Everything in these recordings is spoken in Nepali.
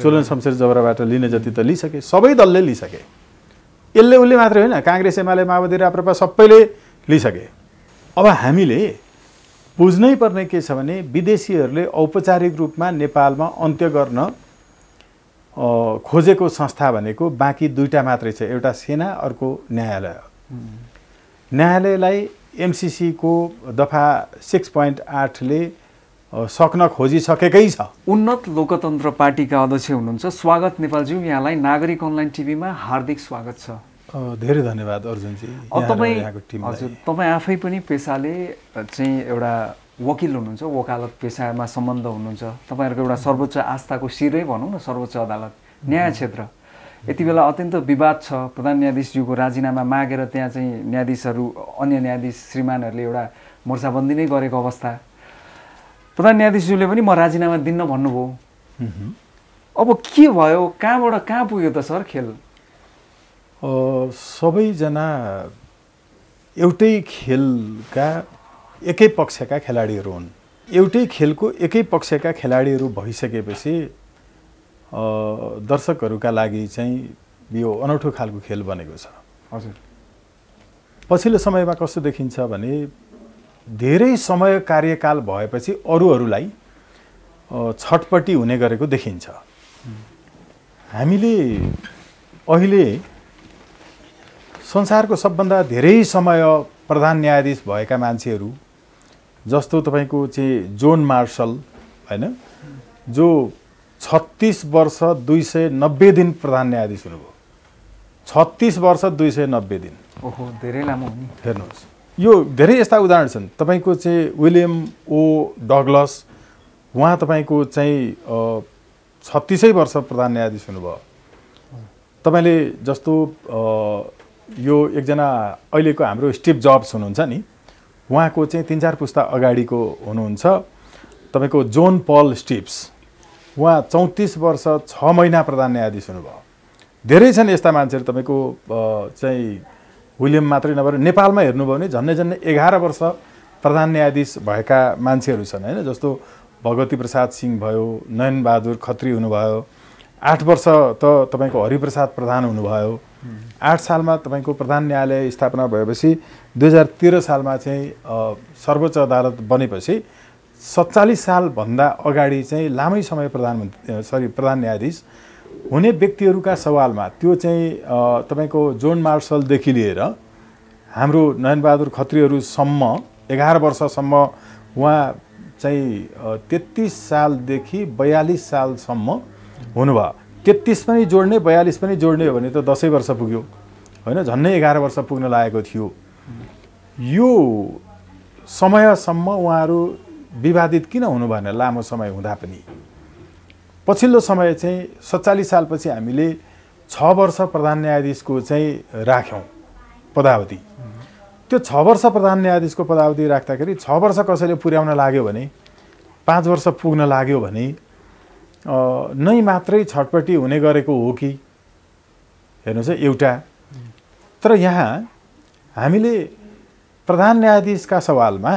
चोलन शमशेर जबराबाट लिने जति त लिइसके सबै दलले लिइसके यसले उसले मात्रै होइन काङ्ग्रेस एमाले माओवादी राप्रपा सबैले लिइसके अब हामीले बुझ्नै पर्ने के छ भने विदेशीहरूले औपचारिक रूपमा नेपालमा अन्त्य गर्न खोजेको संस्था भनेको बाँकी दुईवटा मात्रै छ एउटा सेना अर्को न्यायालय न्यायालयलाई एमसिसीको दफा सिक्स पोइन्ट आठले सक्न खोजिसकेकै छ उन्नत लोकतन्त्र पार्टीका अध्यक्ष हुनुहुन्छ स्वागत नेपालज्यू यहाँलाई नागरिक अनलाइन टिभीमा हार्दिक स्वागत छ धेरै धन्यवाद अर्जुनजी तपाईँ हजुर तपाईँ आफै पनि पेसाले चाहिँ एउटा वकिल हुनुहुन्छ वकालत पेसामा सम्बन्ध हुनुहुन्छ तपाईँहरूको एउटा सर्वोच्च आस्थाको शिरै भनौँ न सर्वोच्च अदालत न्याय क्षेत्र यति बेला अत्यन्त विवाद छ प्रधान न्यायाधीशज्यूको राजीनामा मागेर त्यहाँ चाहिँ न्यायाधीशहरू अन्य न्यायाधीश श्रीमानहरूले एउटा मोर्चाबन्दी नै गरेको अवस्था प्रधान न्यायाधीशज्यूले पनि म राजीनामा दिन्न भन्नुभयो अब के भयो कहाँबाट कहाँ पुग्यो त सर खेल सबैजना एउटै खेलका एकै पक्षका खेलाडीहरू हुन् एउटै खेलको एकै पक्षका खेलाडीहरू भइसकेपछि दर्शकहरूका लागि चाहिँ यो अनौठो खालको खेल बनेको छ हजुर पछिल्लो समयमा कस्तो देखिन्छ भने धेरै समय कार्यकाल भएपछि अरूहरूलाई छटपट्टि हुने गरेको देखिन्छ हामीले अहिले संसारको सबभन्दा धेरै समय प्रधान न्यायाधीश भएका मान्छेहरू जस्तो तपाईँको चाहिँ जोन मार्सल होइन जो छत्तिस वर्ष दुई सय नब्बे दिन प्रधान न्यायाधीश हुनुभयो छत्तिस वर्ष दुई सय नब्बे दिन ओहो धेरै लामो हेर्नुहोस् यो धेरै यस्ता उदाहरण छन् तपाईँको चाहिँ विलियम ओ डगलस उहाँ तपाईँको चाहिँ छत्तिसै वर्ष प्रधान न्यायाधीश हुनुभयो तपाईँले जस्तो यो एकजना अहिलेको हाम्रो स्टिभ जब्स हुनुहुन्छ नि उहाँको चाहिँ तिन चार पुस्ता अगाडिको हुनुहुन्छ तपाईँको जोन पल स्टिप्स उहाँ चौतिस वर्ष छ महिना प्रधान न्यायाधीश हुनुभयो धेरै छन् यस्ता मान्छेहरू तपाईँको चाहिँ विलियम मात्रै नभएर नेपालमा हेर्नुभयो भने झन्डै झन्डै एघार वर्ष प्रधान न्यायाधीश भएका मान्छेहरू छन् होइन जस्तो भगवती प्रसाद सिंह भयो नयनबहादुर खत्री हुनुभयो आठ वर्ष त तपाईँको हरिप्रसाद प्रधान हुनुभयो आठ सालमा तपाईँको प्रधान न्यायालय स्थापना भएपछि दुई हजार तेह्र सालमा चाहिँ सर्वोच्च अदालत बनेपछि सत्तालिस सालभन्दा अगाडि चाहिँ लामै समय प्रधानमन्त्री सरी प्रधान न्यायाधीश हुने व्यक्तिहरूका सवालमा त्यो चाहिँ तपाईँको जोन मार्सलदेखि लिएर हाम्रो नयनबहादुर खत्रीहरूसम्म एघार वर्षसम्म उहाँ चाहिँ तेत्तिस सालदेखि बयालिस सालसम्म हुनुभयो तेत्तिस पनि जोड्ने बयालिस पनि जोड्ने हो भने त दसैँ वर्ष पुग्यो होइन झन्नै एघार वर्ष पुग्न लागेको थियो यो समयसम्म उहाँहरू विवादित किन हुनु भएन लामो समय हुँदा पनि पछिल्लो समय चाहिँ सत्तालिस सालपछि हामीले छ वर्ष प्रधान न्यायाधीशको चाहिँ राख्यौँ पदावधि त्यो छ वर्ष प्रधान न्यायाधीशको पदावधि राख्दाखेरि छ वर्ष कसैले पुर्याउन लाग्यो भने पाँच वर्ष पुग्न लाग्यो भने नै मात्रै छटपट्टि हुने गरेको हो कि हेर्नुहोस् है एउटा तर यहाँ हामीले प्रधान न्यायाधीशका सवालमा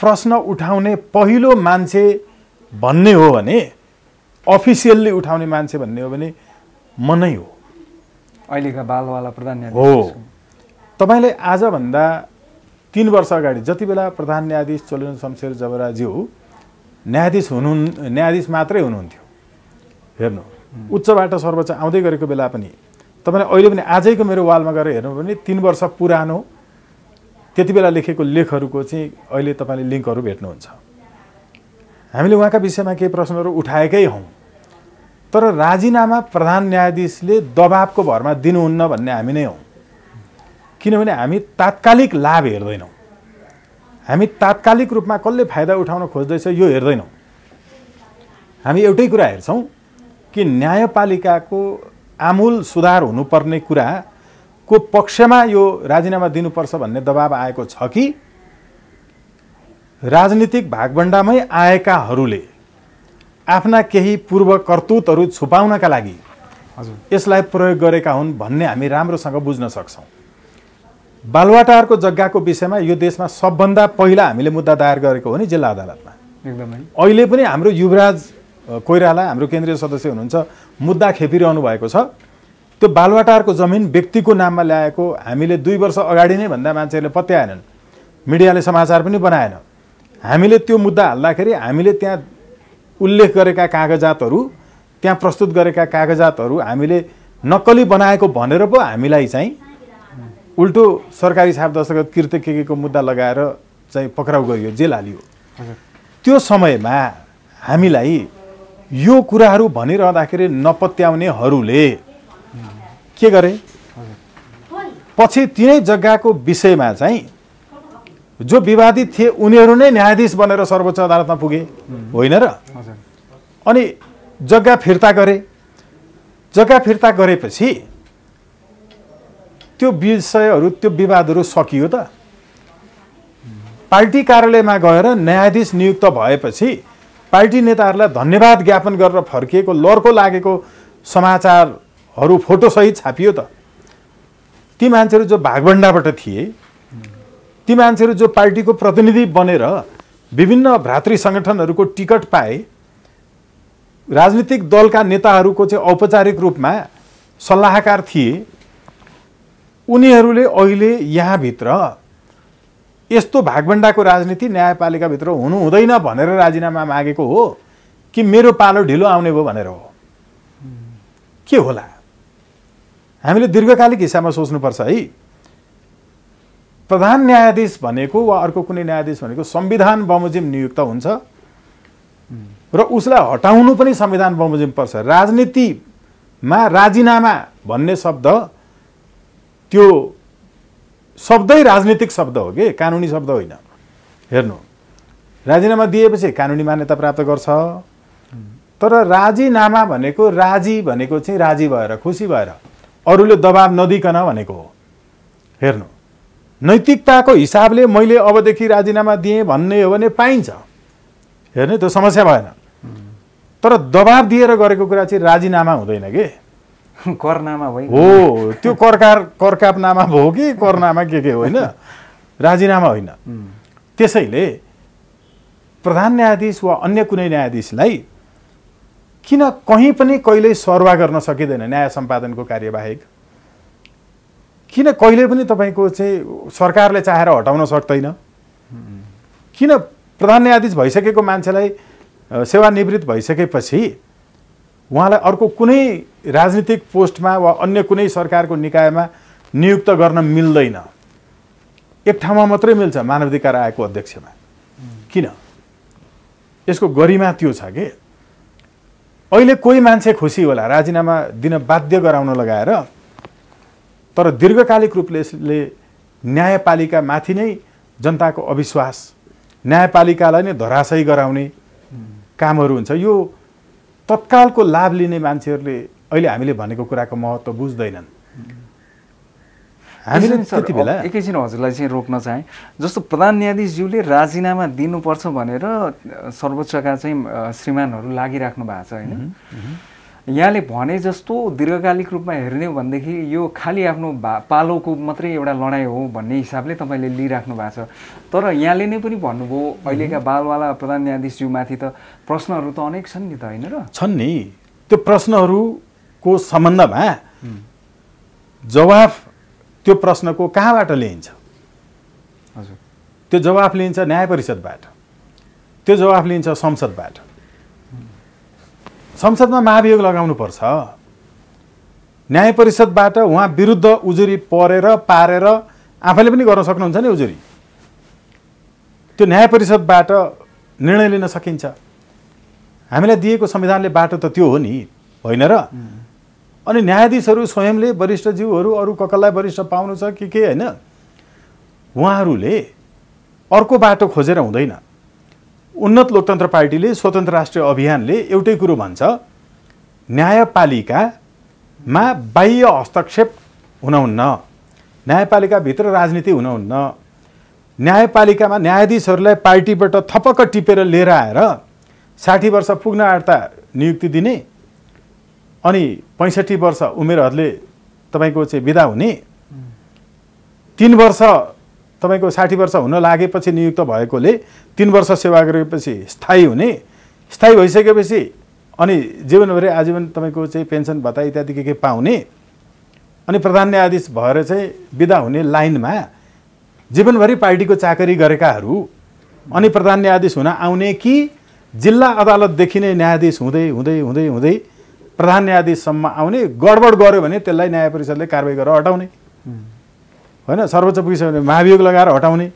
प्रश्न उठाउने पहिलो मान्छे भन्ने हो भने अफिसियल्ली उठाउने मान्छे भन्ने हो भने म नै हो अहिलेका बालवाला प्रधान हो तपाईँले आजभन्दा तिन वर्ष अगाडि जति बेला प्रधान न्यायाधीश चोलेन शमशेर जबराज्यू न्यायाधीश हुनु न्यायाधीश मात्रै हुनुहुन्थ्यो हेर्नु उच्चबाट सर्वोच्च आउँदै गरेको बेला पनि तपाईँले अहिले पनि आजैको मेरो वालमा गएर हेर्नु भने तिन वर्ष पुरानो त्यति बेला लेखेको लेखहरूको चाहिँ अहिले तपाईँले लिङ्कहरू भेट्नुहुन्छ हामीले उहाँका विषयमा केही प्रश्नहरू उठाएकै हौँ तर राजीनामा प्रधान न्यायाधीशले दबाबको भरमा दिनुहुन्न भन्ने हामी नै हौँ किनभने हामी तात्कालिक लाभ हेर्दैनौँ हामी तात्कालिक रूपमा कसले फाइदा उठाउन खोज्दैछ यो हेर्दैनौँ हामी एउटै कुरा हेर्छौँ कि न्यायपालिकाको आमूल सुधार हुनुपर्ने कुराको पक्षमा यो राजीनामा दिनुपर्छ भन्ने दबाब आएको छ कि राजनीतिक भागभण्डामै आएकाहरूले आफ्ना केही पूर्व कर्तुतहरू छुपाउनका लागि हजुर यसलाई प्रयोग गरेका हुन् भन्ने हामी राम्रोसँग बुझ्न सक्छौँ बालुवाटारको जग्गाको विषयमा यो देशमा सबभन्दा पहिला हामीले मुद्दा दायर गरेको हो नि जिल्ला अदालतमा एकदमै अहिले पनि हाम्रो युवराज कोइराला हाम्रो केन्द्रीय सदस्य हुनुहुन्छ मुद्दा खेपिरहनु भएको छ त्यो बालुवाटारको जमिन व्यक्तिको नाममा ल्याएको हामीले दुई वर्ष अगाडि नै भन्दा मान्छेहरूले पत्याएनन् मिडियाले समाचार पनि बनाएन हामीले त्यो मुद्दा हाल्दाखेरि हामीले त्यहाँ उल्लेख गरेका कागजातहरू त्यहाँ प्रस्तुत गरेका कागजातहरू हामीले नक्कली बनाएको भनेर पो हामीलाई चाहिँ उल्टो सरकारी छाप दस्तखत कृत्य के केको मुद्दा लगाएर चाहिँ पक्राउ गरियो जेल हालियो त्यो समयमा हामीलाई यो कुराहरू भनिरहँदाखेरि नपत्याउनेहरूले के गरे पछि तिनै जग्गाको विषयमा चाहिँ जो विवादित थिए उनीहरू नै न्यायाधीश बनेर सर्वोच्च अदालतमा पुगे होइन र अनि जग्गा फिर्ता गरे जग्गा फिर्ता गरेपछि त्यो विषयहरू त्यो विवादहरू सकियो त पार्टी कार्यालयमा गएर न्यायाधीश नियुक्त भएपछि पार्टी नेताहरूलाई धन्यवाद ज्ञापन गरेर फर्किएको लर्को लागेको समाचारहरू फोटोसहित छापियो त ती मान्छेहरू जो भागभन्डाबाट थिए ती मान्छेहरू जो पार्टीको प्रतिनिधि बनेर विभिन्न भ्रातृ सङ्गठनहरूको टिकट पाए राजनीतिक दलका नेताहरूको चाहिँ औपचारिक रूपमा सल्लाहकार थिए उनीहरूले अहिले यहाँभित्र यस्तो भागभन्डाको राजनीति न्यायपालिकाभित्र हुनु हुँदैन भनेर राजीनामा मागेको हो कि मेरो पालो ढिलो आउने भयो भनेर हो के होला हामीले दीर्घकालिक हिसाबमा सोच्नुपर्छ है प्रधान न्यायाधीश भनेको वा अर्को कुनै न्यायाधीश भनेको संविधान बमोजिम नियुक्त हुन्छ र उसलाई हटाउनु पनि संविधान बमोजिम पर्छ राजनीतिमा राजीनामा भन्ने शब्द त्यो शब्दै राजनीतिक शब्द हो कि कानुनी शब्द होइन हेर्नु राजीनामा दिएपछि कानुनी मान्यता प्राप्त गर्छ तर राजीनामा भनेको राजी भनेको चाहिँ राजी भएर खुसी भएर अरूले दबाब नदिकन भनेको हो हेर्नु नैतिकताको हिसाबले मैले अबदेखि राजीनामा दिएँ भन्ने हो भने पाइन्छ हेर्ने त्यो समस्या भएन तर दबाब दिएर गरेको कुरा चाहिँ राजीनामा हुँदैन कि करनामा हो त्यो करकार करकापनामा भयो कि करनामा के के होइन राजीनामा होइन त्यसैले प्रधान न्यायाधीश वा अन्य कुनै न्यायाधीशलाई किन कहीँ पनि कहिल्यै सर्वा गर्न सकिँदैन न्याय सम्पादनको कार्यबाहेक किन कहिले पनि तपाईँको चाहिँ सरकारले चाहेर हटाउन सक्दैन किन प्रधान न्यायाधीश भइसकेको मान्छेलाई सेवानिवृत्त भइसकेपछि उहाँलाई अर्को कुनै राजनीतिक पोस्टमा वा अन्य कुनै सरकारको निकायमा नियुक्त गर्न मिल्दैन एक ठाउँमा मात्रै मिल्छ मानवाधिकार आयोगको अध्यक्षमा किन यसको गरिमा त्यो छ कि अहिले कोही मान्छे खुसी होला राजीनामा दिन बाध्य गराउन लगाएर तर दीर्घकालिक रूपले यसले न्यायपालिकामाथि नै जनताको अविश्वास न्यायपालिकालाई नै धराशय गराउने कामहरू हुन्छ यो तत्कालको लाभ लिने मान्छेहरूले अहिले हामीले भनेको कुराको महत्त्व बुझ्दैनन् हामीले त्यति बेला एकैछिन हजुरलाई चाहिँ रोक्न चाहे जस्तो प्रधान न्यायाधीशज्यूले राजीनामा दिनुपर्छ भनेर सर्वोच्चका चाहिँ श्रीमानहरू लागिराख्नु भएको छ होइन यहाँले भने जस्तो दीर्घकालिक रूपमा हेर्ने हो भनेदेखि यो खालि आफ्नो भा पालोको मात्रै एउटा लडाइँ हो भन्ने हिसाबले तपाईँले लिइराख्नु भएको छ तर यहाँले नै पनि भन्नुभयो अहिलेका बालवाला प्रधान न्यायाधीशज्यूमाथि त प्रश्नहरू त अनेक छन् नि त होइन र छन् नि त्यो प्रश्नहरूको सम्बन्धमा जवाफ त्यो प्रश्नको कहाँबाट लिइन्छ हजुर त्यो जवाफ लिइन्छ न्याय परिषदबाट त्यो जवाफ लिइन्छ संसदबाट संसदमा महाभियोग लगाउनुपर्छ न्याय परिषदबाट उहाँ विरुद्ध उजुरी परेर पारेर आफैले पनि गर्न सक्नुहुन्छ नि उजुरी त्यो न्याय परिषदबाट निर्णय लिन सकिन्छ हामीलाई दिएको संविधानले बाटो त त्यो हो नि होइन र अनि न्यायाधीशहरू स्वयंले वरिष्ठज्यूहरू अरू ककललाई वरिष्ठ पाउनु छ कि के होइन उहाँहरूले अर्को बाटो खोजेर हुँदैन उन्नत लोकतन्त्र पार्टीले स्वतन्त्र राष्ट्रिय अभियानले एउटै कुरो भन्छ न्यायपालिकामा बाह्य हस्तक्षेप न्यायपालिका न्यायपालिकाभित्र राजनीति हुनुहुन्न न्यायपालिकामा न्यायाधीशहरूलाई पार्टीबाट थपक्क टिपेर लिएर आएर साठी वर्ष पुग्न आँट्दा नियुक्ति दिने अनि पैँसठी वर्ष उमेरहरूले तपाईँको चाहिँ विदा हुने तिन वर्ष तपाईँको साठी वर्ष हुन लागेपछि नियुक्त भएकोले तिन वर्ष सेवा गरेपछि स्थायी हुने स्थायी भइसकेपछि अनि जीवनभरि आजीवन तपाईँको चाहिँ पेन्सन भत्ता इत्यादि के के पाउने अनि प्रधान न्यायाधीश भएर चाहिँ विदा हुने लाइनमा जीवनभरि पार्टीको चाकरी गरेकाहरू अनि प्रधान न्यायाधीश हुन आउने कि जिल्ला अदालतदेखि नै न्यायाधीश हुँदै हुँदै हुँदै हुँदै प्रधान न्यायाधीशसम्म आउने गडबड गर्यो भने त्यसलाई न्याय परिषदले कारवाही गरेर हटाउने होइन सर्वोच्च पुगिसक्यो भने महाभियोग लगाएर हटाउने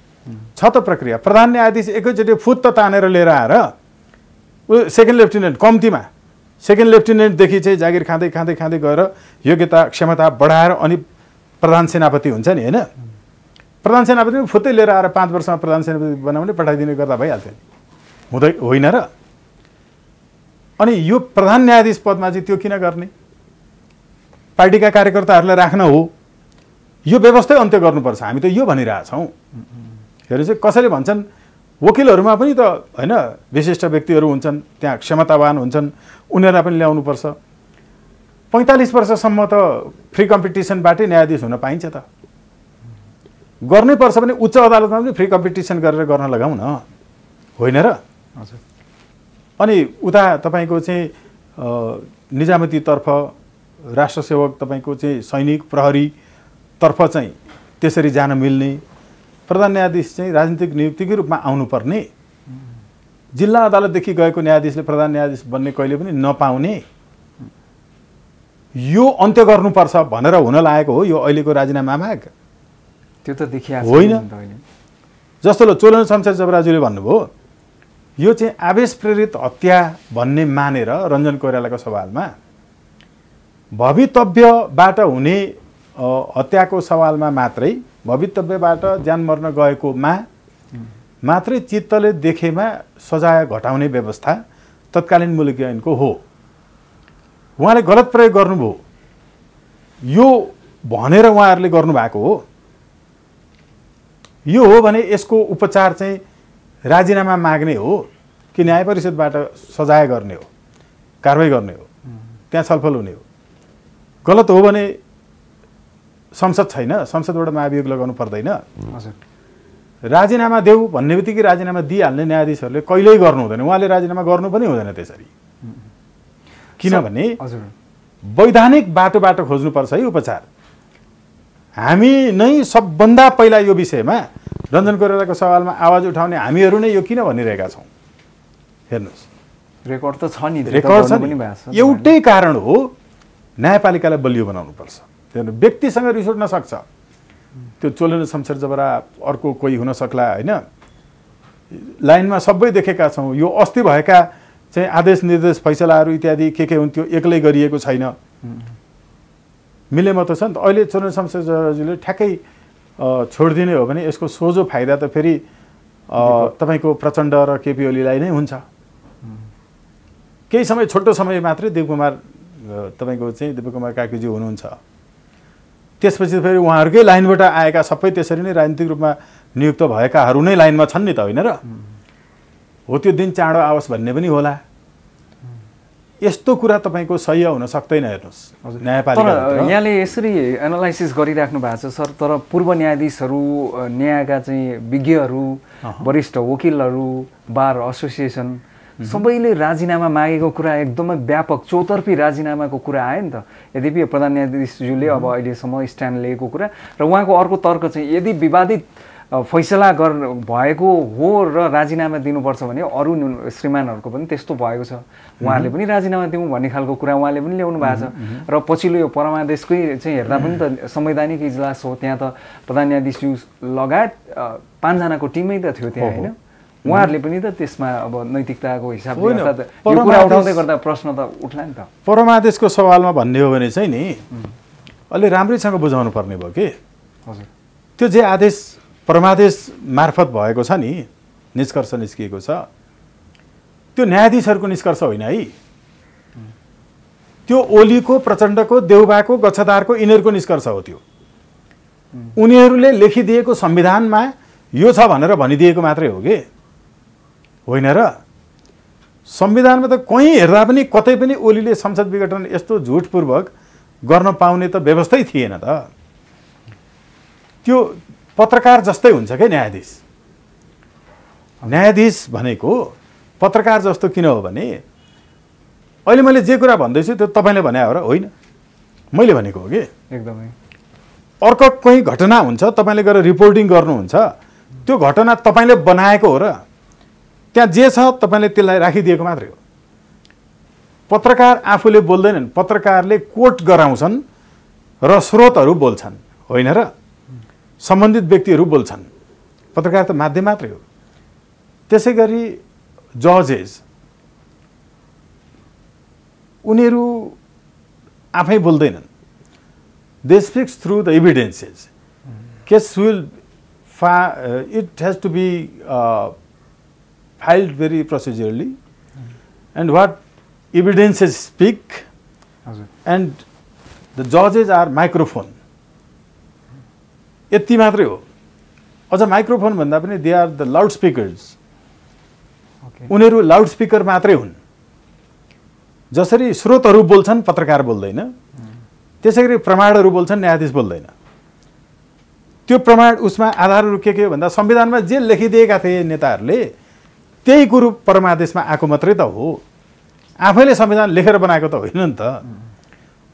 छ त प्रक्रिया प्रधान न्यायाधीश एकैचोटि त तानेर लिएर आएर ऊ सेकेन्ड लेफ्टिनेन्ट कम्तीमा सेकेन्ड लेफ्टिनेन्टदेखि चाहिँ जागिर खाँदै खाँदै खाँदै गएर योग्यता क्षमता बढाएर अनि प्रधान सेनापति हुन्छ नि होइन प्रधान सेनापति पनि फुत्तै लिएर आएर पाँच वर्षमा प्रधान सेनापति बनाउने पठाइदिने गर्दा भइहाल्थ्यो नि हुँदै होइन र अनि यो प्रधान न्यायाधीश पदमा चाहिँ त्यो किन गर्ने पार्टीका कार्यकर्ताहरूलाई राख्न हो यो व्यवस्थै अन्त्य गर्नुपर्छ हामी त यो भनिरहेछौँ हेर्नु चाहिँ कसैले भन्छन् वकिलहरूमा पनि त होइन विशिष्ट व्यक्तिहरू हुन्छन् त्यहाँ क्षमतावान हुन्छन् उनीहरूलाई पनि ल्याउनुपर्छ पैँतालिस वर्षसम्म त फ्री कम्पिटिसनबाटै न्यायाधीश हुन पाइन्छ त गर्नै पर्छ भने उच्च अदालतमा पनि फ्री कम्पिटिसन गरेर गर्न लगाउँ न होइन र हजुर अनि उता तपाईँको चाहिँ निजामतीतर्फ राष्ट्र सेवक तपाईँको चाहिँ सैनिक प्रहरी तर्फ चाहिँ त्यसरी जान मिल्ने प्रधान न्यायाधीश चाहिँ राजनीतिक नियुक्तिकै रूपमा आउनुपर्ने जिल्ला अदालतदेखि गएको न्यायाधीशले प्रधान न्यायाधीश बन्ने कहिले पनि नपाउने यो अन्त्य गर्नुपर्छ भनेर हुन लागेको हो यो अहिलेको राजीनामा माग त्यो त देखिया होइन जस्तो ल चोलन शमशेर जबराजुले भन्नुभयो यो चाहिँ आवेश प्रेरित हत्या भन्ने मानेर रञ्जन कोइरालाको सवालमा भवितव्यबाट हुने हत्याको सवालमा मात्रै भवितव्यबाट ज्यान मर्न गएकोमा मात्रै चित्तले देखेमा सजाय घटाउने व्यवस्था तत्कालीन मुलुकी ऐनको हो उहाँले गलत प्रयोग गर्नुभयो यो भनेर उहाँहरूले गर्नुभएको हो यो हो भने यसको उपचार चाहिँ राजीनामा माग्ने हो कि न्याय परिषदबाट सजाय गर्ने हो कारवाही गर्ने हो त्यहाँ छलफल हुने हो गलत हो भने संसद छैन संसदबाट महाभियोग लगाउनु पर्दैन राजीनामा देऊ भन्ने बित्तिकै राजीनामा दिइहाल्ने न्यायाधीशहरूले कहिल्यै गर्नु हुँदैन उहाँले राजीनामा गर्नु पनि हुँदैन त्यसरी किनभने वैधानिक बाटो बाटो खोज्नुपर्छ है उपचार हामी नै सबभन्दा पहिला यो विषयमा रञ्जन कोरेलाको सवालमा आवाज उठाउने हामीहरू नै यो किन भनिरहेका छौँ हेर्नुहोस् रेकर्ड त छ नि रेकर्ड छ एउटै कारण हो न्यायपालिकालाई बलियो बनाउनुपर्छ त्यहाँ व्यक्तिसँग रिस उठ्न सक्छ त्यो चोलेन शमशेर जबरा अर्को कोही हुन सक्ला होइन लाइनमा सबै देखेका छौँ यो अस्ति भएका चाहिँ आदेश निर्देश फैसलाहरू इत्यादि के के हुन्थ्यो एक्लै गरिएको छैन मिलेमा त छ नि त अहिले चोलेन शमशेर जबराज्यूले ठ्याक्कै छोडिदिने हो भने यसको सोझो फाइदा त फेरि तपाईँको प्रचण्ड र केपी ओलीलाई नै हुन्छ केही समय छोटो समय मात्रै देवकुमार तपाईँको चाहिँ देवकुमार काकीजी हुनुहुन्छ त्यसपछि फेरि उहाँहरूकै लाइनबाट आएका सबै त्यसरी नै राजनीतिक रूपमा नियुक्त भएकाहरू नै लाइनमा छन् नि त होइन र हो त्यो दिन चाँडो आओस् भन्ने पनि होला यस्तो कुरा तपाईँको सह्य हुन सक्दैन हेर्नुहोस् न्यायपालिका यहाँले यसरी एनालाइसिस गरिराख्नु भएको छ सर तर पूर्व न्यायाधीशहरू न्यायका चाहिँ विज्ञहरू वरिष्ठ वकिलहरू बार एसोसिएसन Mhm. सबैले राजीनामा मागेको कुरा एकदमै व्यापक चौतर्फी राजीनामाको कुरा आयो नि त यद्यपि प्रधान न्यायाधीशज्यूले अब mhm. अहिलेसम्म स्ट्यान्ड लिएको कुरा र उहाँको अर्को तर्क चाहिँ यदि विवादित फैसला गर्नु भएको हो र राजीनामा दिनुपर्छ भने अरू श्रीमानहरूको पनि त्यस्तो भएको छ उहाँहरूले mhm. पनि राजीनामा दिउँ भन्ने खालको कुरा उहाँले पनि ल्याउनु भएको छ र पछिल्लो यो परमादेशकै चाहिँ हेर्दा पनि त संवैधानिक इजलास हो त्यहाँ त प्रधान न्यायाधीश लगायत पाँचजनाको टिमै त थियो त्यहाँ होइन उहाँहरूले पनि त त्यसमा अब नैतिकताको हिसाबले गर्दा प्रश्न त उठ्ला नि त परमादेशको सवालमा भन्ने हो भने चाहिँ नि अलि राम्रैसँग बुझाउनु पर्ने भयो कि हजुर त्यो जे आदेश परमादेश मार्फत भएको छ नि निष्कर्ष निस्किएको छ त्यो न्यायाधीशहरूको निष्कर्ष होइन है त्यो ओलीको प्रचण्डको देउबाको गच्छदारको यिनीहरूको निष्कर्ष हो त्यो उनीहरूले लेखिदिएको संविधानमा यो छ भनेर भनिदिएको मात्रै हो कि होइन र संविधानमा त कहीँ हेर्दा पनि कतै पनि ओलीले संसद विघटन यस्तो झुटपूर्वक गर्न पाउने त व्यवस्थै थिएन त त्यो पत्रकार जस्तै हुन्छ क्या न्यायाधीश न्यायाधीश भनेको पत्रकार जस्तो किन हो भने अहिले मैले जे कुरा भन्दैछु त्यो तपाईँले भने हो र होइन मैले भनेको हो कि एकदमै अर्को कहीँ घटना हुन्छ तपाईँले गएर रिपोर्टिङ गर्नुहुन्छ त्यो घटना तपाईँले बनाएको हो र त्यहाँ जे छ तपाईँले त्यसलाई राखिदिएको मात्रै हो पत्रकार आफूले बोल्दैनन् पत्रकारले कोट गराउँछन् र स्रोतहरू बोल्छन् होइन र सम्बन्धित व्यक्तिहरू बोल्छन् पत्रकार त माध्यम मात्रै हो त्यसै गरी जजेस उनीहरू आफै बोल्दैनन् they speaks through the evidences case will फा it has to be filed very procedurally and what evidences speak and the judges are microphone यति मात्रै हो अझ माइक्रोफोन भन्दा पनि they are the loud speakers उनीहरू लाउड स्पिकर मात्रै हुन् जसरी स्रोतहरू बोल्छन् पत्रकार बोल्दैन त्यसै गरी प्रमाणहरू बोल्छन् न्यायाधीश बोल्दैन त्यो प्रमाण उसमा आधारहरू के के हो भन्दा संविधानमा जे लेखिदिएका थिए नेताहरूले त्यही गुरु परमादेशमा आएको मात्रै त हो आफैले संविधान लेखेर बनाएको त होइन नि त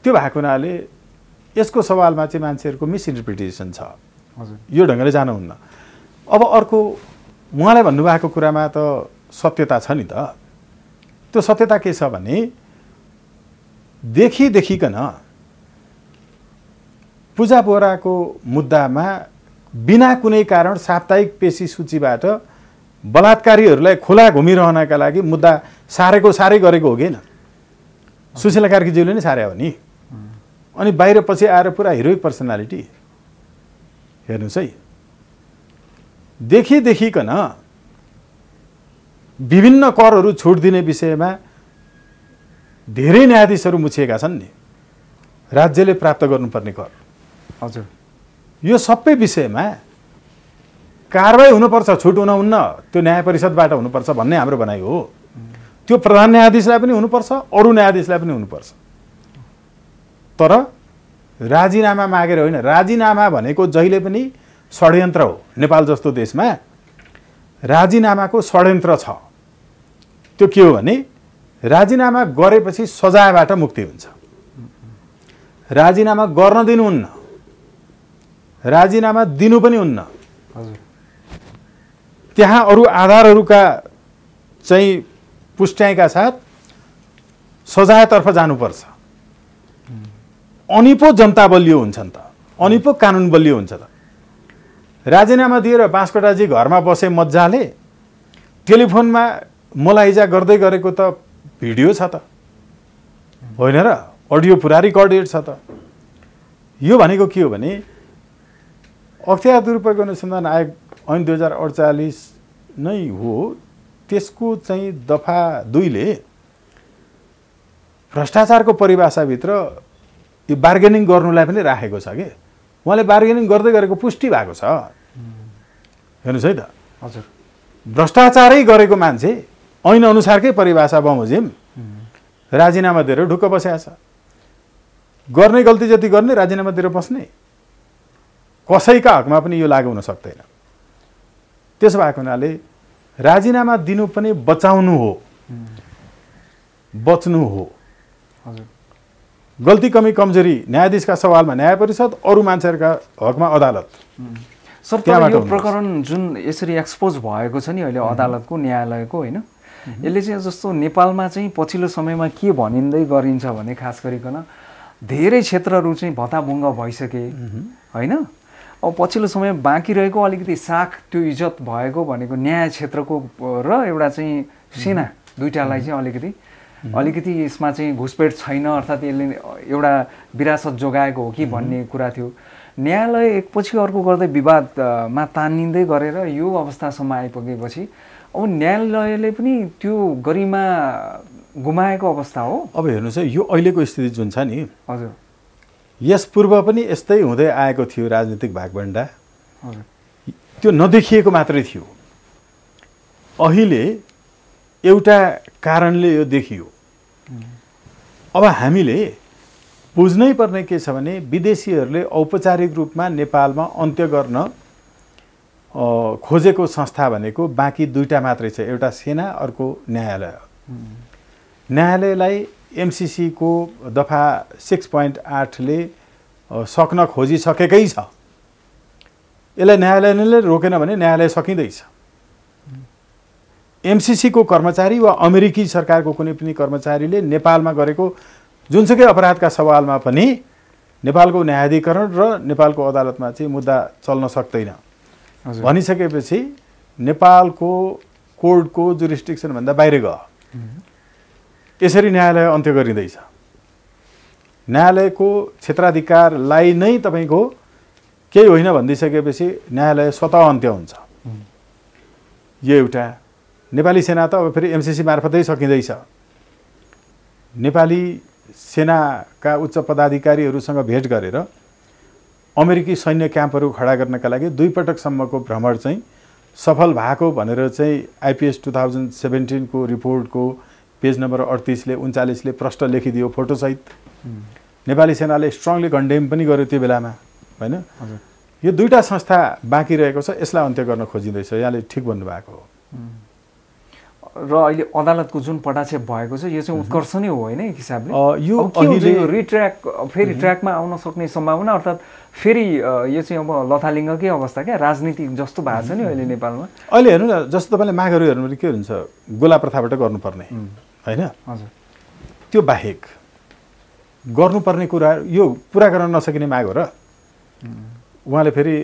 त्यो भएको हुनाले यसको सवालमा चाहिँ मान्छेहरूको मिसइन्टरप्रिटेसन छ हजुर यो ढङ्गले जानुहुन्न अब अर्को उहाँलाई भन्नुभएको कुरामा त सत्यता छ नि त त्यो सत्यता के छ भने देखिदेखिकन पूजा बोराको मुद्दामा बिना कुनै कारण साप्ताहिक पेशी सूचीबाट बलात्कारीहरूलाई खुला घुमिरहनका लागि मुद्दा सारेको साह्रै गरेको हो कि होइन सुशीला कार्कीज्यूले नै सारे हो नि अनि बाहिर पछि आएर पुरा हिरोइक पर्सनालिटी हेर्नुहोस् है देखिदेखिकन विभिन्न करहरू छुट दिने विषयमा धेरै न्यायाधीशहरू मुछिएका छन् नि राज्यले प्राप्त गर्नुपर्ने कर हजुर यो सबै विषयमा कारवाही हुनुपर्छ छुट हुन हुन्न त्यो न्याय परिषदबाट हुनुपर्छ भन्ने हाम्रो भनाइ हो त्यो प्रधान न्यायाधीशलाई पनि हुनुपर्छ अरू न्यायाधीशलाई पनि हुनुपर्छ तर राजीनामा मागेर होइन राजीनामा भनेको जहिले पनि षड्यन्त्र हो नेपाल जस्तो देशमा राजीनामाको षड्यन्त्र छ त्यो के हो भने राजीनामा गरेपछि सजायबाट मुक्ति हुन्छ राजीनामा गर्न दिनुहुन्न राजीनामा दिनु पनि हुन्न हजुर त्यहाँ अरू आधारहरूका चाहिँ पुष्ट्याइका साथ सजायतर्फ जानुपर्छ अनिपो जनता बलियो हुन्छ नि त अनिपो कानुन बलियो हुन्छ त राजीनामा दिएर बाँसकोटाजी घरमा बसे मजाले टेलिफोनमा मलाइजा गर्दै गरेको त भिडियो छ त होइन र अडियो पुरा रिकर्डेड छ त यो भनेको के हो भने अख्तियार दुरुपयोग अनुसन्धान आयोग ऐन दुई हजार अडचालिस नै हो त्यसको चाहिँ दफा दुईले भ्रष्टाचारको परिभाषाभित्र यो बार्गेनिङ गर्नुलाई पनि राखेको छ कि उहाँले बार्गेनिङ गर्दै गरेको पुष्टि भएको छ हेर्नुहोस् है त हजुर भ्रष्टाचारै गरेको मान्छे ऐन अनुसारकै परिभाषा बमोजिम राजीनामा दिएर ढुक्क बस्या छ गर्ने गल्ती जति गर्ने राजीनामा दिएर बस्ने कसैका हकमा पनि यो लागु हुन सक्दैन त्यसो भएको हुनाले राजीनामा दिनु पनि बचाउनु हो बच्नु हो हजुर गल्ती कमी कमजोरी न्यायाधीशका सवालमा न्याय परिषद अरू मान्छेहरूका हकमा अदालत सर यो प्रकरण जुन यसरी एक्सपोज भएको छ नि अहिले अदालतको न्यायालयको होइन यसले चाहिँ जस्तो नेपालमा चाहिँ पछिल्लो समयमा के भनिँदै गरिन्छ भने खास गरिकन धेरै क्षेत्रहरू चाहिँ भत्ताभुङ्ग भइसके होइन अब पछिल्लो समय बाँकी रहेको अलिकति साख त्यो इज्जत भएको भनेको न्याय क्षेत्रको र एउटा चाहिँ सेना दुइटालाई चाहिँ अलिकति अलिकति यसमा चाहिँ घुसपेट छैन अर्थात् यसले एउटा विरासत जोगाएको हो कि भन्ने कुरा थियो न्यायालय एकपछि अर्को गर्दै विवादमा तानिँदै गरेर यो अवस्थासम्म आइपुगेपछि अब न्यायालयले पनि त्यो गरिमा गुमाएको अवस्था हो अब हेर्नुहोस् है यो अहिलेको स्थिति जुन छ नि हजुर यस पूर्व पनि यस्तै हुँदै आएको थियो राजनीतिक भागभन्डा त्यो नदेखिएको मात्रै थियो अहिले एउटा कारणले यो देखियो अब हामीले बुझ्नै पर्ने के छ भने विदेशीहरूले औपचारिक रूपमा नेपालमा अन्त्य गर्न खोजेको संस्था भनेको बाँकी दुईवटा मात्रै छ एउटा सेना अर्को न्यायालय न्यायालयलाई एमसिसीको दफा सिक्स पोइन्ट आठले सक्न खोजिसकेकै छ यसलाई न्यायालयले रोकेन भने न्यायालय सकिँदैछ एमसिसीको कर्मचारी वा अमेरिकी सरकारको कुनै पनि कर्मचारीले नेपालमा गरेको जुनसुकै अपराधका सवालमा पनि नेपालको न्यायाधिकरण र नेपालको अदालतमा चाहिँ मुद्दा चल्न सक्दैन भनिसकेपछि नेपालको कोर्टको जुरिस्टिक्सनभन्दा बाहिर गयो यसरी न्यायालय अन्त्य गरिँदैछ न्यायालयको क्षेत्राधिकारलाई नै तपाईँको केही होइन भनिदिइसकेपछि न्यायालय स्वतः अन्त्य हुन्छ यो एउटा नेपाली सेना त अब फेरि एमसिसी मार्फतै सकिँदैछ नेपाली सेनाका उच्च पदाधिकारीहरूसँग भेट गरेर अमेरिकी सैन्य क्याम्पहरू खडा गर्नका लागि दुईपटकसम्मको भ्रमण चाहिँ सफल भएको भनेर चाहिँ आइपिएस टु थाउजन्ड सेभेन्टिनको रिपोर्टको पेज नम्बर अडतिसले उन्चालिसले प्रष्ट लेखिदियो फोटोसहित नेपाली सेनाले स्ट्रङली कन्डेम पनि गर्यो त्यो बेलामा होइन यो दुईवटा संस्था बाँकी रहेको छ यसलाई अन्त्य गर्न खोजिँदैछ यहाँले ठिक भन्नुभएको हो र अहिले अदालतको जुन पटाक्षेप भएको छ यो चाहिँ उत्कर्ष नै हो होइन एक हिसाबले यो अहिले रिट्र्याक फेरि ट्र्याकमा आउन सक्ने सम्भावना अर्थात् फेरि यो चाहिँ अब लथालिङ्गकै अवस्था क्या राजनीति जस्तो भएको छ नि अहिले नेपालमा अहिले हेर्नु न जस्तो तपाईँले मागहरू हेर्नु के हुन्छ गोला प्रथाबाट गर्नुपर्ने होइन त्यो बाहेक गर्नुपर्ने कुरा यो पुरा गर्न नसकिने माग हो र उहाँले फेरि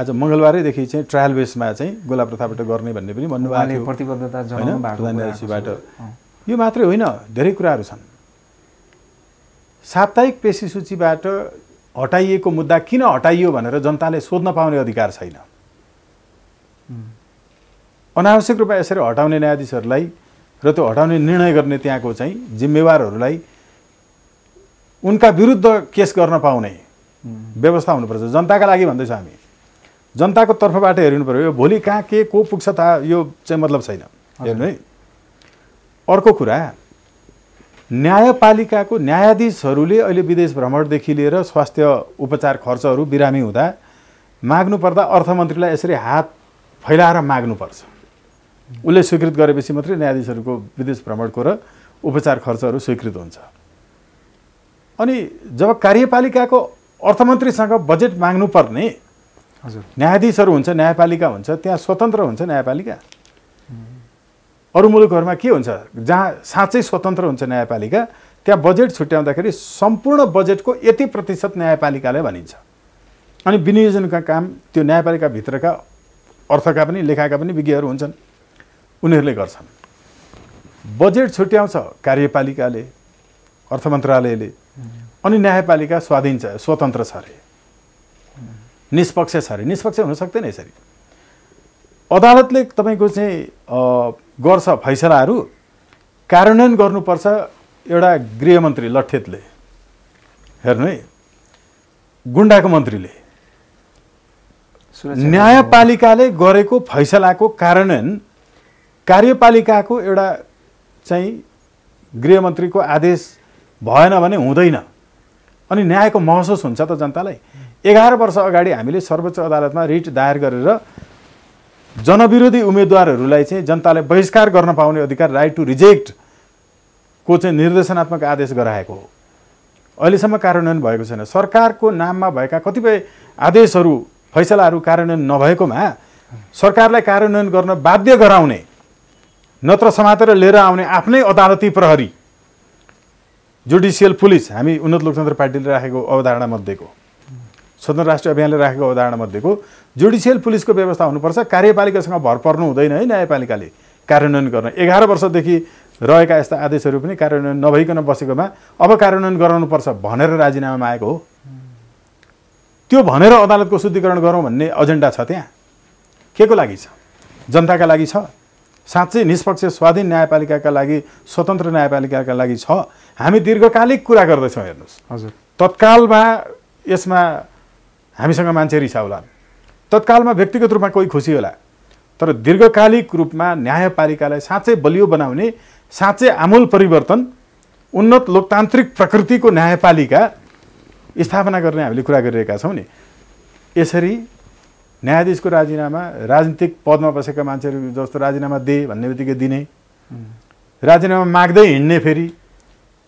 आज मङ्गलबारैदेखि चाहिँ ट्रायल बेसमा चाहिँ गोला प्रथाबाट गर्ने भन्ने पनि भन्नुभएको प्रतिबद्धता यो मात्रै होइन धेरै कुराहरू छन् साप्ताहिक पेसी सूचीबाट हटाइएको मुद्दा किन हटाइयो भनेर जनताले सोध्न पाउने अधिकार छैन अनावश्यक रूपमा यसरी हटाउने न्यायाधीशहरूलाई र त्यो हटाउने निर्णय गर्ने त्यहाँको चाहिँ जिम्मेवारहरूलाई उनका विरुद्ध केस गर्न पाउने व्यवस्था हुनुपर्छ जनताका लागि भन्दैछ हामी जनताको तर्फबाट हेर्नु पऱ्यो यो भोलि कहाँ के को पुग्छ था यो चाहिँ मतलब छैन हेर्नु है अर्को कुरा न्यायपालिकाको न्यायाधीशहरूले अहिले विदेश भ्रमणदेखि लिएर स्वास्थ्य उपचार खर्चहरू बिरामी हुँदा माग्नुपर्दा अर्थमन्त्रीलाई यसरी हात फैलाएर माग्नुपर्छ उसले स्वीकृत गरेपछि मात्रै न्यायाधीशहरूको विदेश भ्रमणको र उपचार खर्चहरू स्वीकृत हुन्छ अनि जब कार्यपालिकाको अर्थमन्त्रीसँग बजेट माग्नुपर्ने हजुर न्यायाधीशहरू हुन्छ न्यायपालिका हुन्छ त्यहाँ स्वतन्त्र हुन्छ न्यायपालिका अरू मुलुकहरूमा के हुन्छ जहाँ साँच्चै स्वतन्त्र हुन्छ न्यायपालिका त्यहाँ बजेट छुट्याउँदाखेरि सम्पूर्ण बजेटको यति प्रतिशत न्यायपालिकालाई भनिन्छ अनि विनियोजनका काम त्यो न्यायपालिकाभित्रका अर्थका पनि लेखाका पनि विज्ञहरू हुन्छन् उनीहरूले गर्छन् बजेट छुट्याउँछ कार्यपालिकाले अर्थ मन्त्रालयले अनि न्यायपालिका स्वाधीन छ स्वतन्त्र छ अरे निष्पक्ष छ अरे निष्पक्ष हुन सक्दैन यसरी अदालतले तपाईँको चाहिँ गर्छ फैसलाहरू कार्यान्वयन गर्नुपर्छ एउटा गृहमन्त्री लट्ठेतले हेर्नु है गुन्डाको मन्त्रीले न्यायपालिकाले गरेको फैसलाको कार्यान्वयन कार्यपालिकाको एउटा चाहिँ गृहमन्त्रीको आदेश भएन भने हुँदैन अनि न्यायको महसुस हुन्छ त जनतालाई एघार वर्ष अगाडि हामीले सर्वोच्च अदालतमा रिट दायर गरेर जनविरोधी उम्मेदवारहरूलाई चाहिँ जनताले बहिष्कार गर्न पाउने अधिकार राइट टु रिजेक्ट को चाहिँ निर्देशनात्मक आदेश गराएको हो अहिलेसम्म कार्यान्वयन भएको छैन सरकारको नाममा भएका कतिपय आदेशहरू फैसलाहरू कार्यान्वयन नभएकोमा सरकारलाई कार्यान्वयन गर्न बाध्य गराउने नत्र समातेर लिएर आउने आफ्नै अदालती प्रहरी जुडिसियल पुलिस हामी उन्नत लोकतन्त्र पार्टीले राखेको अवधारणा मध्येको स्वतन्त्र राष्ट्रिय अभियानले राखेको अवधारणा मध्येको जुडिसियल पुलिसको व्यवस्था हुनुपर्छ कार्यपालिकासँग भर पर्नु हुँदैन है न्यायपालिकाले कार्यान्वयन गर्न एघार वर्षदेखि रहेका यस्ता आदेशहरू पनि कार्यान्वयन नभइकन बसेकोमा अब कार्यान्वयन गराउनुपर्छ भनेर राजीनामा आएको हो त्यो भनेर अदालतको शुद्धिकरण गरौँ भन्ने एजेन्डा छ त्यहाँ के को लागि छ जनताका लागि छ साँच्चै निष्पक्ष स्वाधीन न्यायपालिकाका लागि स्वतन्त्र न्यायपालिकाका लागि छ हामी दीर्घकालिक कुरा गर्दैछौँ हेर्नुहोस् हजुर तत्कालमा यसमा हामीसँग मान्छे रिसा होला तत्कालमा व्यक्तिगत रूपमा कोही खुसी होला तर दीर्घकालिक रूपमा न्यायपालिकालाई साँच्चै बलियो बनाउने साँच्चै आमूल परिवर्तन उन्नत लोकतान्त्रिक प्रकृतिको न्यायपालिका स्थापना गर्ने हामीले कुरा गरिरहेका छौँ नि यसरी न्यायाधीशको राजीनामा राजनीतिक पदमा बसेका मान्छेहरू जस्तो राजीनामा दे भन्ने बित्तिकै दिने राजीनामा माग्दै हिँड्ने फेरि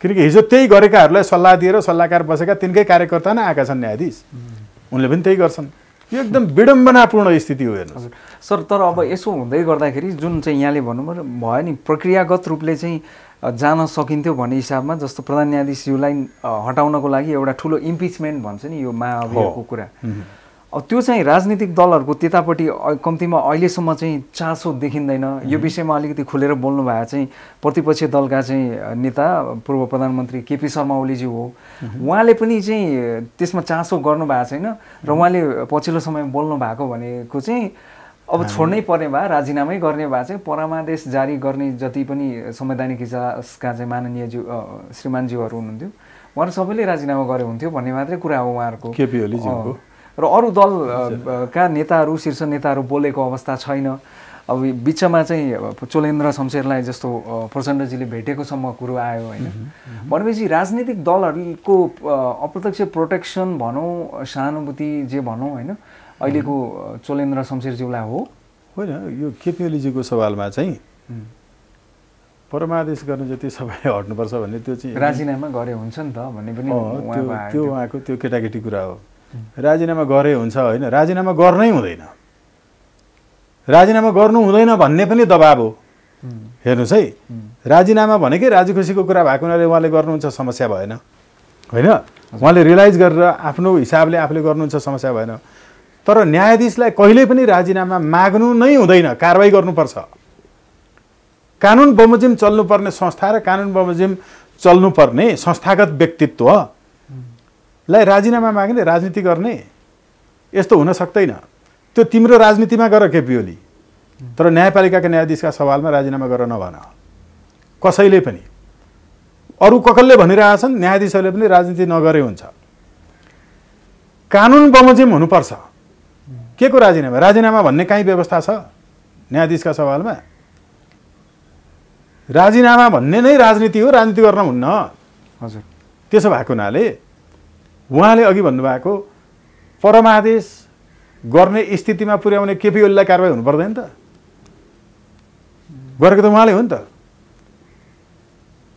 किनकि हिजो त्यही गरेकाहरूलाई सल्लाह दिएर सल्लाहकार बसेका तिनकै कार्यकर्ता नै आएका छन् न्यायाधीश उनले पनि त्यही गर्छन् यो एकदम विडम्बनापूर्ण स्थिति हो हेर्नुहोस् सर तर अब यसो हुँदै गर्दाखेरि जुन चाहिँ यहाँले भन्नुभयो भयो नि प्रक्रियागत रूपले चाहिँ जान सकिन्थ्यो भन्ने हिसाबमा जस्तो प्रधान न्यायाधीशज्यूलाई हटाउनको लागि एउटा ठुलो इम्पिचमेन्ट भन्छ नि यो महाअभियोगको कुरा अब त्यो चाहिँ राजनीतिक दलहरूको त्यतापट्टि कम्तीमा अहिलेसम्म चाहिँ चासो देखिँदैन यो विषयमा अलिकति खुलेर बोल्नु भए चाहिँ प्रतिपक्षीय दलका चाहिँ नेता पूर्व प्रधानमन्त्री केपी शर्मा ओलीजी हो उहाँले पनि चाहिँ त्यसमा चासो गर्नुभएको छैन र उहाँले पछिल्लो समय बोल्नु भएको भनेको चाहिँ अब छोड्नै पर्ने भए राजीनामै गर्ने भए चाहिँ परामादेश जारी गर्ने जति पनि संवैधानिक हिजासका चाहिँ माननीय ज्यू श्रीमानज्यूहरू हुनुहुन्थ्यो उहाँहरू सबैले राजीनामा गरे हुन्थ्यो भन्ने मात्रै कुरा हो उहाँहरूको केपी ओलीज्यू र अरू दलका नेताहरू शीर्ष नेताहरू बोलेको अवस्था छैन अब बिचमा चाहिँ चोलेन्द्र शमशेरलाई जस्तो प्रचण्डजीले भेटेकोसम्म कुरो आयो होइन भनेपछि राजनीतिक दलहरूको अप्रत्यक्ष प्रोटेक्सन भनौँ सहानुभूति जे भनौँ होइन अहिलेको चोलेन्द्र शमशेरज्यूलाई हो होइन यो केपी ओलीजीको सवालमा चाहिँ परमादेश गर्ने जति सबै हट्नुपर्छ भन्ने त्यो चाहिँ राजीनामा गरे हुन्छ नि त भन्ने पनि त्यो उहाँको त्यो केटाकेटी कुरा हो राजीनामा गरे हुन्छ होइन राजीनामा गर्नै हुँदैन राजीनामा गर्नु हुँदैन भन्ने पनि दबाब हो हेर्नुहोस् है राजीनामा भनेकै राजी खुसीको कुरा भएको हुनाले उहाँले गर्नुहुन्छ समस्या भएन होइन उहाँले रियलाइज गरेर आफ्नो हिसाबले आफूले गर्नुहुन्छ समस्या भएन तर न्यायाधीशलाई कहिले पनि राजीनामा माग्नु नै हुँदैन कारवाही गर्नुपर्छ कानुन बमोजिम चल्नुपर्ने संस्था र कानुन बमोजिम चल्नुपर्ने संस्थागत व्यक्तित्व लाई राजिनामा माग्ने राजनीति गर्ने यस्तो हुन सक्दैन त्यो तिम्रो राजनीतिमा गर केपी ओली तर न्यायपालिकाका न्यायाधीशका सवालमा राजीनामा गर नभन कसैले पनि अरू ककलले भनिरहेछन् न्यायाधीशहरूले पनि राजनीति नगरे हुन्छ कानुन बमोजिम हुनुपर्छ के को राजीनामा राजीनामा भन्ने काहीँ व्यवस्था छ न्यायाधीशका सवालमा राजीनामा भन्ने नै राजनीति हो राजनीति गर्न हुन्न हजुर त्यसो भएको हुनाले उहाँले अघि भन्नुभएको परमादेश गर्ने स्थितिमा पुर्याउने केपिओलीलाई कारवाही हुनु पर्दैन त गरेको त उहाँले हो नि त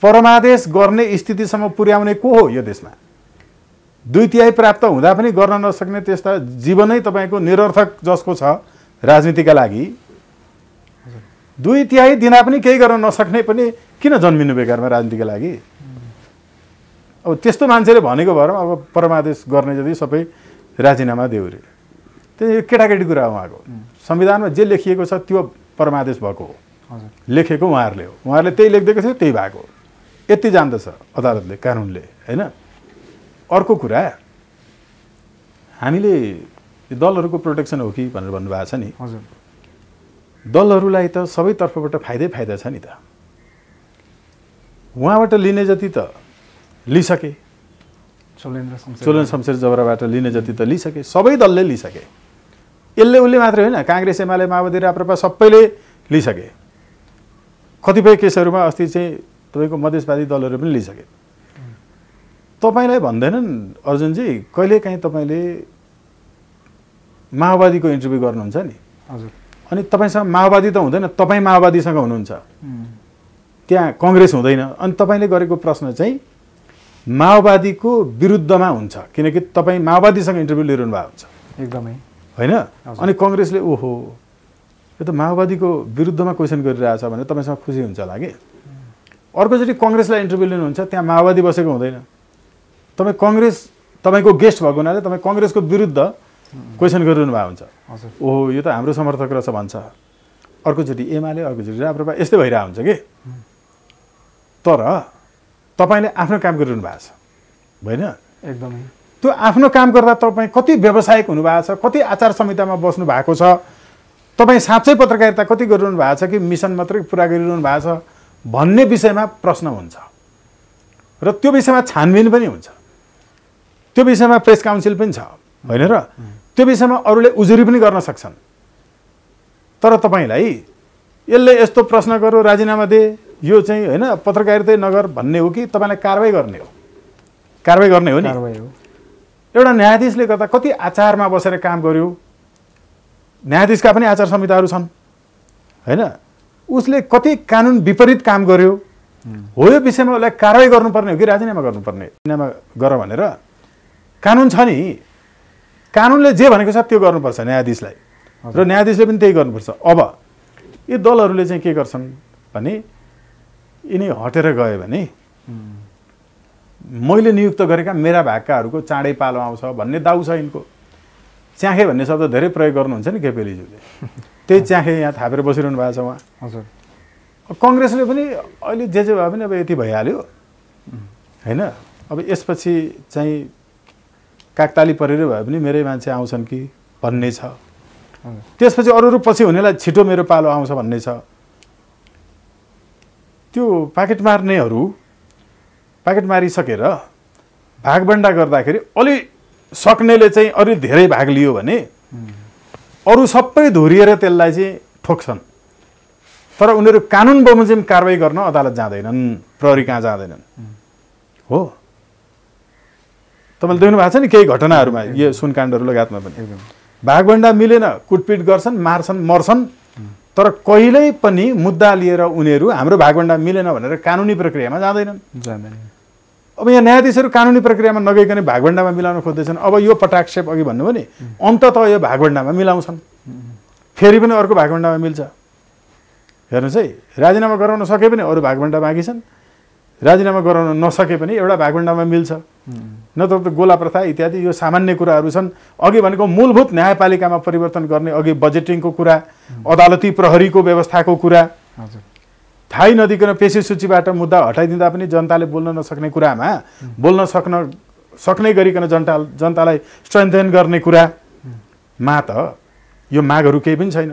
परमादेश गर्ने स्थितिसम्म पुर्याउने को हो यो देशमा दुई तिहाई प्राप्त हुँदा पनि गर्न नसक्ने त्यस्ता जीवनै तपाईँको निरर्थक जसको छ राजनीतिका लागि दुई तिहाई दिँदा पनि केही गर्न नसक्ने पनि किन जन्मिनु बेकारमा राजनीतिका लागि अब त्यस्तो मान्छेले भनेको भएर अब परमादेश गर्ने जति सबै राजीनामा देऊ त्यही त्यो केटाकेटी कुरा हो उहाँको संविधानमा जे लेखिएको छ त्यो परमादेश भएको हो लेखेको उहाँहरूले हो उहाँहरूले त्यही लेखिदिएको थियो त्यही भएको हो यति जान्दछ अदालतले कानुनले होइन अर्को कुरा हामीले दलहरूको प्रोटेक्सन हो कि भनेर भन्नुभएको छ नि हजुर दलहरूलाई त सबै तर्फबाट फाइदै फाइदा छ नि त उहाँबाट लिने जति त लिइसके चोलेन्द्र शमशेर जबराबाट लिने जति त लिइसके सबै दलले लिइसके यसले उसले मात्रै होइन काङ्ग्रेस एमाले माओवादी राप्रपा सबैले लिइसके कतिपय केसहरूमा अस्ति चाहिँ तपाईँको मधेसवादी दलहरू पनि लिइसके तपाईँलाई भन्दैनन् अर्जुनजी कहिलेकाहीँ तपाईँले माओवादीको इन्टरभ्यू गर्नुहुन्छ नि हजुर अनि तपाईँसँग माओवादी त हुँदैन तपाईँ माओवादीसँग हुनुहुन्छ त्यहाँ कङ्ग्रेस हुँदैन अनि तपाईँले गरेको प्रश्न चाहिँ माओवादीको विरुद्धमा हुन्छ किनकि तपाईँ माओवादीसँग इन्टरभ्यू लिइरहनु भएको हुन्छ एकदमै होइन अनि कङ्ग्रेसले ओहो यो त माओवादीको विरुद्धमा क्वेसन गरिरहेछ भने तपाईँसँग खुसी हुन्छ होला कि अर्कोचोटि कङ्ग्रेसलाई इन्टरभ्यू लिनुहुन्छ त्यहाँ माओवादी बसेको हुँदैन तपाईँ कङ्ग्रेस तपाईँको गेस्ट भएको हुनाले तपाईँ कङ्ग्रेसको विरुद्ध क्वेसन गरिरहनु भएको हुन्छ ओहो यो त हाम्रो समर्थक रहेछ भन्छ अर्कोचोटि एमाले अर्कोचोटि राप्रपा यस्तै भइरहेको हुन्छ कि तर तपाईँले आफ्नो काम गरिरहनु भएको छ होइन एकदमै त्यो आफ्नो काम गर्दा तपाईँ कति व्यवसायिक हुनुभएको छ कति आचार संहितामा बस्नु भएको छ तपाईँ साँच्चै पत्रकारिता कति गरिरहनु भएको छ कि मिसन मात्रै पुरा गरिरहनु भएको छ भन्ने विषयमा प्रश्न हुन्छ र त्यो विषयमा छानबिन पनि हुन्छ त्यो विषयमा प्रेस काउन्सिल पनि छ होइन र त्यो विषयमा अरूले उजुरी पनि गर्न सक्छन् तर तपाईँलाई यसले यस्तो प्रश्न गर्यो राजीनामा दिए यो चाहिँ होइन पत्रकारिता नगर भन्ने हो कि तपाईँलाई कारवाही गर्ने हो कारवाही गर्ने हो नि एउटा न्यायाधीशले गर्दा कति आचारमा बसेर काम गर्यो न्यायाधीशका पनि आचार संहिताहरू छन् होइन उसले कति कानुन विपरीत काम गर्यो हो यो विषयमा उसलाई कारवाही गर्नुपर्ने हो कि राजीनामा गर्नुपर्ने राजीनामा गर भनेर कानुन छ नि कानुनले जे भनेको छ त्यो गर्नुपर्छ न्यायाधीशलाई र न्यायाधीशले पनि त्यही गर्नुपर्छ अब यी दलहरूले चाहिँ के गर्छन् भने यिनी हटेर गयो भने मैले नियुक्त गरेका मेरा भाकाहरूको चाँडै पालो आउँछ भन्ने दाउ छ यिनको च्याखे भन्ने शब्द धेरै प्रयोग गर्नुहुन्छ नि केपेलीज्यूले त्यही च्याखे यहाँ थापेर बसिरहनु भएको छ उहाँ हजुर कङ्ग्रेसले पनि अहिले जे जे भए पनि अब यति भइहाल्यो होइन अब यसपछि चाहिँ कागताली परेर भए पनि मेरै मान्छे आउँछन् कि भन्ने छ त्यसपछि अरू अरू पछि हुनेलाई छिटो मेरो पालो आउँछ भन्ने छ त्यो पाकेट मार्नेहरू पाकेट मारिसकेर भागभन्डा गर्दाखेरि अलि सक्नेले चाहिँ अलि धेरै भाग लियो भने अरू सबै धुरिएर त्यसलाई चाहिँ ठोक्छन् तर उनीहरू कानुन बमोजिम कारवाही गर्न अदालत जाँदैनन् प्रहरी कहाँ जाँदैनन् हो तपाईँले देख्नु भएको छ नि केही घटनाहरूमा यो सुनकाण्डहरू लगायतमा पनि भागभन्डा मिलेन कुटपिट गर्छन् मार्छन् मर्छन् तर कहिल्यै पनि मुद्दा लिएर उनीहरू हाम्रो भागभन्डा मिलेन भनेर कानुनी प्रक्रियामा जाँदैनन् जाँदैनन् अब यहाँ न्यायाधीशहरू कानुनी प्रक्रियामा नगइकन भागभन्डामा मिलाउन खोज्दैछन् अब यो पटाक्षेप अघि भन्नु भने अन्तत यो भागभन्डामा मिलाउँछन् फेरि पनि अर्को भागभन्डामा मिल्छ हेर्नुहोस् है राजीनामा गराउन सके पनि अरू भागभन्डा बाँकी छन् राजीनामा गराउन नसके पनि एउटा भागभन्डामा मिल्छ नत्र त गोला प्रथा इत्यादि यो सामान्य कुराहरू छन् अघि भनेको मूलभूत न्यायपालिकामा परिवर्तन गर्ने अघि बजेटिङको कुरा अदालती प्रहरीको व्यवस्थाको कुरा थाहै नदिकन पेसी सूचीबाट मुद्दा हटाइदिँदा पनि जनताले बोल्न नसक्ने कुरामा बोल्न सक्न सक्ने गरिकन जनता जनतालाई स्ट्रेन्थेन गर्ने कुरामा त यो मागहरू केही पनि छैन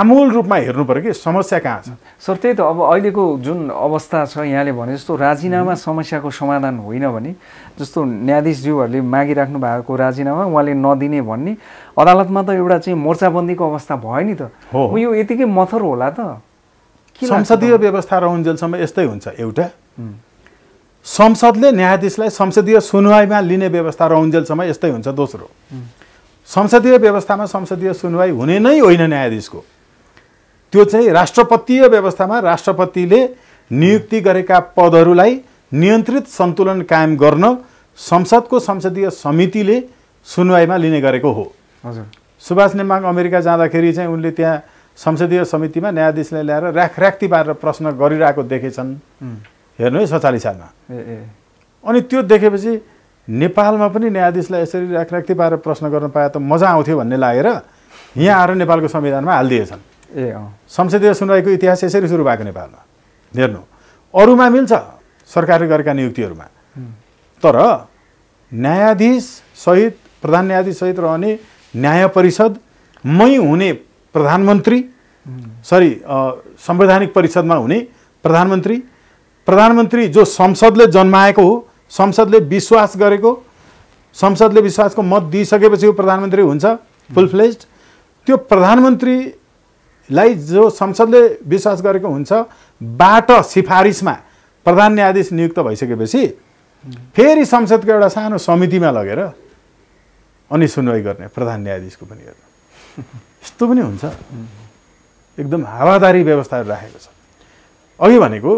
आमूल रूपमा हेर्नु पऱ्यो कि समस्या कहाँ छ सर त्यही त अब अहिलेको जुन अवस्था छ यहाँले भने जस्तो राजीनामा समस्याको समाधान होइन भने जस्तो न्यायाधीशज्यूहरूले मागिराख्नु भएको राजीनामा उहाँले नदिने भन्ने अदालतमा त एउटा चाहिँ मोर्चाबन्दीको अवस्था भयो नि त हो यो यतिकै मथर होला त संसदीय व्यवस्था र रहन्जेलसम्म यस्तै हुन्छ एउटा संसदले न्यायाधीशलाई संसदीय सुनवाईमा लिने व्यवस्था र रहन्जेलसम्म यस्तै हुन्छ दोस्रो संसदीय व्यवस्थामा संसदीय सुनवाई हुने नै होइन न्यायाधीशको त्यो चाहिँ राष्ट्रपतीय व्यवस्थामा राष्ट्रपतिले नियुक्ति गरेका पदहरूलाई नियन्त्रित सन्तुलन कायम गर्न संसदको संसदीय समितिले सुनवाईमा लिने गरेको हो हजुर सुभाष नेमाङ अमेरिका जाँदाखेरि चाहिँ उनले त्यहाँ संसदीय समितिमा न्यायाधीशलाई ल्याएर राख राख्ती पारेर प्रश्न गरिरहेको देखेछन् हेर्नु है सचालिस सालमा अनि त्यो देखेपछि नेपालमा पनि न्यायाधीशलाई यसरी राख राख्ती पारेर प्रश्न गर्न पाए त मजा आउँथ्यो भन्ने लागेर यहाँ आएर नेपालको संविधानमा हालिदिएछन् ए अँ संसदीय सुनवाईको इतिहास यसरी सुरु भएको नेपालमा हेर्नु अरूमा मिल्छ सरकारले गरेका नियुक्तिहरूमा तर न्यायाधीश सहित प्रधान न्यायाधीश सहित रहने न्याय परिषदमै हुने प्रधानमन्त्री सरी संवैधानिक परिषदमा हुने प्रधानमन्त्री प्रधानमन्त्री जो संसदले जन्माएको हो संसदले विश्वास गरेको संसदले विश्वासको मत दिइसकेपछि ऊ प्रधानमन्त्री हुन्छ फुल त्यो प्रधानमन्त्री लाई जो संसदले विश्वास गरेको हुन्छ बाट सिफारिसमा प्रधान न्यायाधीश नियुक्त भइसकेपछि फेरि संसदको एउटा सानो समितिमा लगेर अनि सुनवाई गर्ने प्रधान न्यायाधीशको पनि गर्ने यस्तो पनि हुन्छ एकदम हावादारी व्यवस्थाहरू राखेको छ अघि भनेको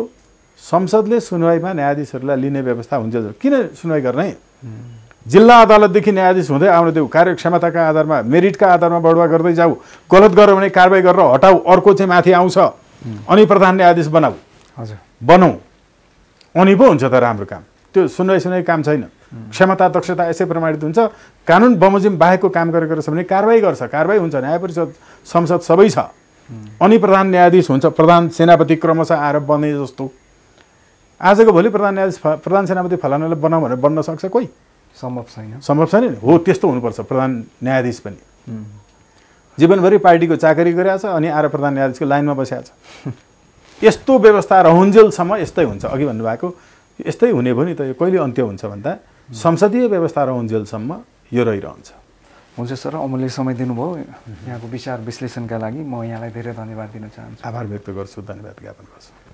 संसदले सुनवाईमा न्यायाधीशहरूलाई लिने व्यवस्था हुन्छ किन सुनवाई गर्ने जिल्ला अदालतदेखि न्यायाधीश हुँदै आउनु त्यो कार्यक्षमताका आधारमा मेरिटका आधारमा बढुवा गर्दै जाऊ गलत गर्यो भने कारवाही गरेर हटाऊ अर्को चाहिँ माथि आउँछ अनि प्रधान न्यायाधीश बनाऊ हजुर बनाऊ अनि पो हुन्छ त राम्रो काम त्यो सुनवाई सुनवाई काम छैन क्षमता दक्षता यसै प्रमाणित हुन्छ कानुन बमोजिम बाहेकको काम गरेको रहेछ भने कारवाही गर्छ कारवाही हुन्छ न्याय परिषद संसद सबै छ अनि प्रधान न्यायाधीश हुन्छ प्रधान सेनापति क्रमशः आएर बने जस्तो आजको भोलि प्रधान न्यायाधीश प्रधान सेनापति फलानाले बनाऊ भनेर बन्न सक्छ कोही सम्भव छैन सम्भव छैन हो त्यस्तो हुनुपर्छ प्रधान न्यायाधीश पनि जीवनभरि पार्टीको चाकरी छ अनि आएर प्रधान न्यायाधीशको लाइनमा छ यस्तो व्यवस्था रहन्जेलसम्म यस्तै हुन्छ अघि भन्नुभएको यस्तै हुने भयो नि त यो कहिले अन्त्य हुन्छ भन्दा संसदीय व्यवस्था रहन्जेलसम्म यो रहिरहन्छ हुन्छ सर अमूल्य समय दिनुभयो यहाँको विचार विश्लेषणका लागि म यहाँलाई धेरै धन्यवाद दिन चाहन्छु आभार व्यक्त गर्छु धन्यवाद ज्ञापन गर्छु